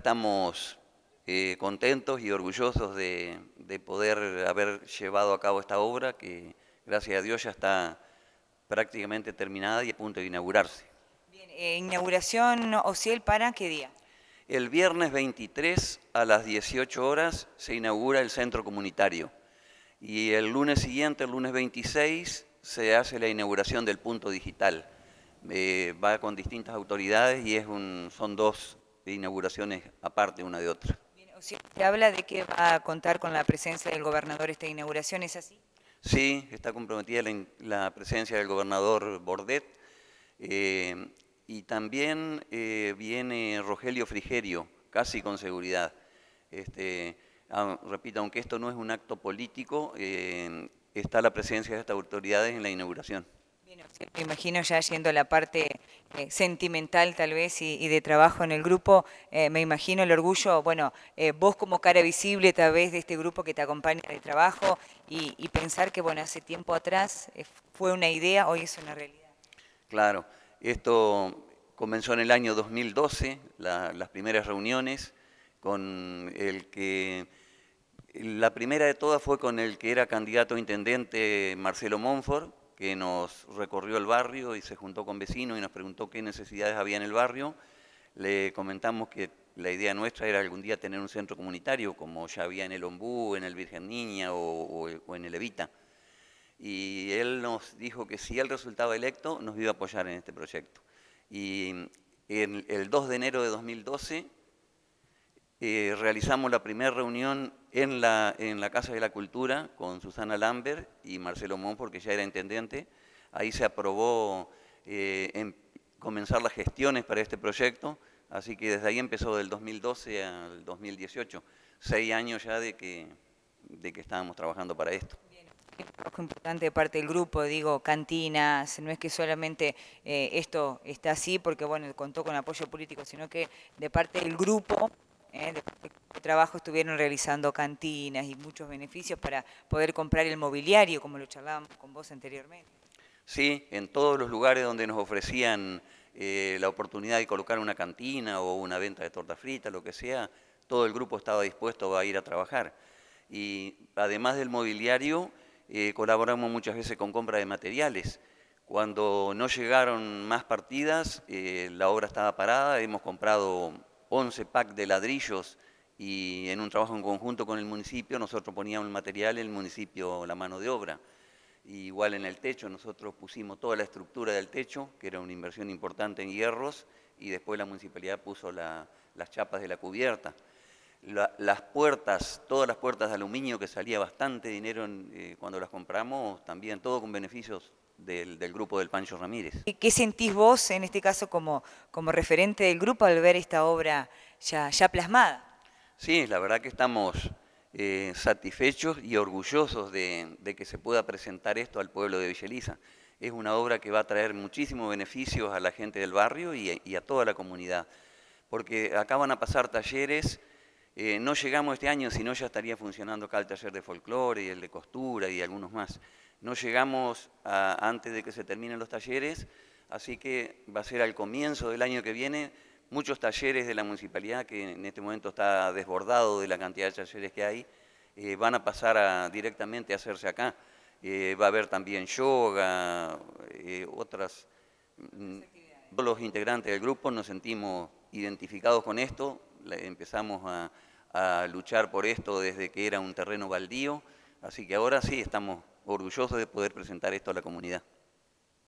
Estamos eh, contentos y orgullosos de, poder haber llevado a cabo esta obra que, gracias a Dios, ya está prácticamente terminada y a punto de inaugurarse. Bien, eh, inauguración OCIEL para qué día? El viernes 23 a las 18 horas se inaugura el centro comunitario y el lunes siguiente, el lunes 26, se hace la inauguración del punto digital. Eh, va con distintas autoridades y es un, son dos inauguraciones aparte una de otra. habla de que va a contar con la presencia del gobernador esta inauguración, ¿es así? Sí, está comprometida la, presencia del gobernador Bordet. Eh, y también eh, viene Rogelio Frigerio, casi con seguridad. Este, repita ah, repito, aunque esto no es un acto político, eh, está la presencia de estas autoridades en la inauguración me imagino, ya siendo la parte eh, sentimental tal vez y, de trabajo en el grupo, eh, me imagino el orgullo, bueno, eh, vos como cara visible tal vez de este grupo que te acompaña de trabajo y, pensar que, bueno, hace tiempo atrás fue una idea, hoy es una realidad. Claro, esto comenzó en el año 2012, la, las primeras reuniones con el que... La primera de todas fue con el que era candidato a intendente Marcelo Monfort, que nos recorrió el barrio y se juntó con vecinos y nos preguntó qué necesidades había en el barrio. Le comentamos que la idea nuestra era algún día tener un centro comunitario, como ya había en el Ombú, en el Virgen Niña o, en el Evita. Y él nos dijo que si él resultaba electo, nos iba a apoyar en este proyecto. Y en el 2 de enero de 2012 eh, realizamos la primera reunión en la, en la Casa de la Cultura con Susana Lambert y Marcelo Mon porque ya era intendente. Ahí se aprobó eh, comenzar las gestiones para este proyecto, así que desde ahí empezó del 2012 al 2018, seis años ya de que, de que estábamos trabajando para esto importante de parte del grupo, digo, cantinas, no es que solamente eh, esto está así porque, bueno, contó con apoyo político, sino que de parte del grupo ¿eh? trabajo estuvieron realizando cantinas y muchos beneficios para poder comprar el mobiliario, como lo charlábamos con vos anteriormente. Sí, en todos los lugares donde nos ofrecían eh, la oportunidad de colocar una cantina o una venta de torta frita, lo que sea, todo el grupo estaba dispuesto a ir a trabajar. Y además del mobiliario, eh, colaboramos muchas veces con compra de materiales. Cuando no llegaron más partidas, eh, la obra estaba parada, hemos comprado 11 packs de ladrillos y en un trabajo en conjunto con el municipio nosotros poníamos el material, el municipio la mano de obra. igual en el techo, nosotros pusimos toda la estructura del techo, que era una inversión importante en hierros, y después la municipalidad puso las chapas de la cubierta las puertas, todas las puertas de aluminio que salía bastante dinero eh, cuando las compramos, también todo con beneficios del, del, grupo del Pancho Ramírez. ¿Qué sentís vos en este caso como, como referente del grupo al ver esta obra ya, ya plasmada? Sí, la verdad que estamos eh, satisfechos y orgullosos de, de, que se pueda presentar esto al pueblo de Villeliza. Es una obra que va a traer muchísimos beneficios a la gente del barrio y, y a toda la comunidad, porque acá van a pasar talleres, eh, no llegamos este año, si no ya estaría funcionando acá el taller de folclore y el de costura y algunos más. No llegamos antes de que se terminen los talleres, así que va a ser al comienzo del año que viene muchos talleres de la municipalidad, que en este momento está desbordado de la cantidad de talleres que hay, eh, van a pasar a, directamente a hacerse acá. Eh, va a haber también yoga, otras... Todos mm, los integrantes del grupo nos sentimos identificados con esto, empezamos a, luchar por esto desde que era un terreno baldío, así que ahora sí estamos orgullosos de poder presentar esto a la comunidad.